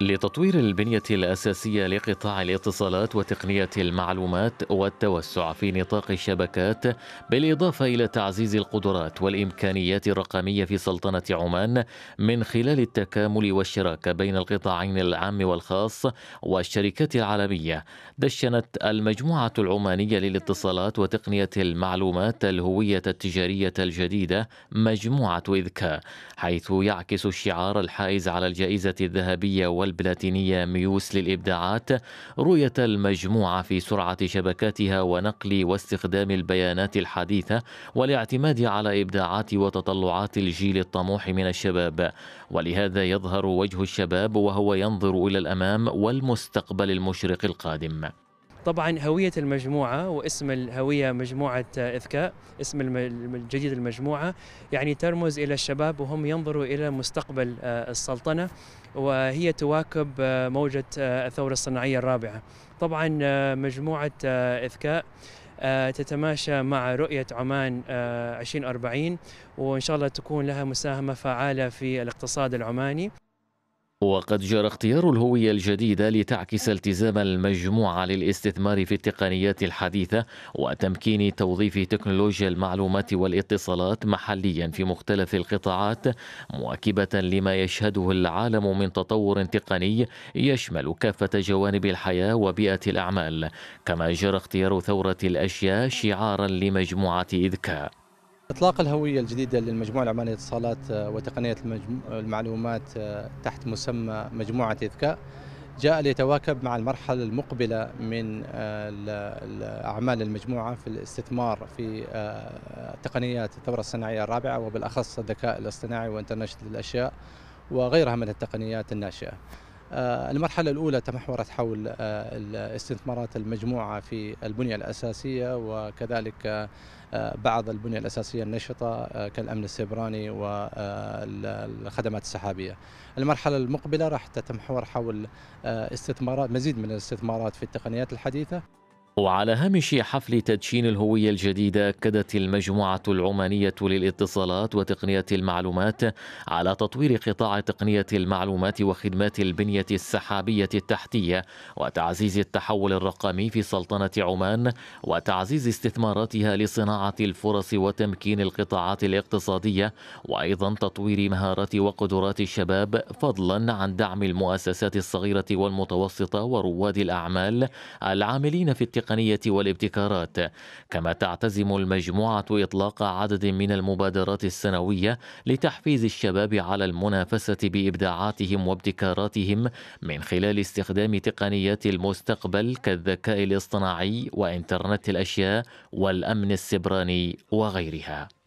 لتطوير البنية الأساسية لقطاع الاتصالات وتقنية المعلومات والتوسع في نطاق الشبكات بالإضافة إلى تعزيز القدرات والإمكانيات الرقمية في سلطنة عمان من خلال التكامل والشراكة بين القطاعين العام والخاص والشركات العالمية دشنت المجموعة العمانية للاتصالات وتقنية المعلومات الهوية التجارية الجديدة مجموعة إذكاء حيث يعكس الشعار الحائز على الجائزة الذهبية وال البلاتينية ميوس للإبداعات رؤية المجموعة في سرعة شبكاتها ونقل واستخدام البيانات الحديثة والاعتماد على إبداعات وتطلعات الجيل الطموح من الشباب ولهذا يظهر وجه الشباب وهو ينظر إلى الأمام والمستقبل المشرق القادم طبعا هوية المجموعة واسم الهوية مجموعة إذكاء اسم الجديد المجموعة يعني ترمز إلى الشباب وهم ينظروا إلى مستقبل آه، السلطنة وهي تواكب آه، موجة آه، الثورة الصناعية الرابعة طبعا مجموعة إذكاء تتماشى مع رؤية عمان 2040 وإن شاء الله تكون لها مساهمة فعالة في الاقتصاد العماني وقد جرى اختيار الهوية الجديدة لتعكس التزام المجموعة للاستثمار في التقنيات الحديثة وتمكين توظيف تكنولوجيا المعلومات والاتصالات محليا في مختلف القطاعات مواكبة لما يشهده العالم من تطور تقني يشمل كافة جوانب الحياة وبيئة الأعمال كما جرى اختيار ثورة الأشياء شعارا لمجموعة إذكاء إطلاق الهوية الجديدة للمجموعة العمانية للاتصالات آه، وتقنية المعلومات آه، تحت مسمى مجموعة إذكاء جاء ليتواكب مع المرحلة المقبلة من آه، أعمال المجموعة في الاستثمار في تقنيات الثورة الصناعية الرابعة وبالأخص الذكاء الاصطناعي وإنترنت الأشياء وغيرها من التقنيات الناشئة آه، المرحلة الأولى تمحورت حول آه، استثمارات المجموعة في البنية الأساسية وكذلك آه، بعض البنية الأساسية النشطة كالأمن السيبراني والخدمات السحابية المرحلة المقبلة راح تتمحور حول استثمارات مزيد من الاستثمارات في التقنيات الحديثة وعلى هامش حفل تدشين الهوية الجديدة أكدت المجموعة العمانية للاتصالات وتقنية المعلومات على تطوير قطاع تقنية المعلومات وخدمات البنية السحابية التحتية وتعزيز التحول الرقمي في سلطنة عمان وتعزيز استثماراتها لصناعة الفرص وتمكين القطاعات الاقتصادية وأيضا تطوير مهارات وقدرات الشباب فضلا عن دعم المؤسسات الصغيرة والمتوسطة ورواد الأعمال العاملين في التقنية التقنية والابتكارات كما تعتزم المجموعة إطلاق عدد من المبادرات السنوية لتحفيز الشباب على المنافسة بإبداعاتهم وابتكاراتهم من خلال استخدام تقنيات المستقبل كالذكاء الاصطناعي وإنترنت الأشياء والأمن السبراني وغيرها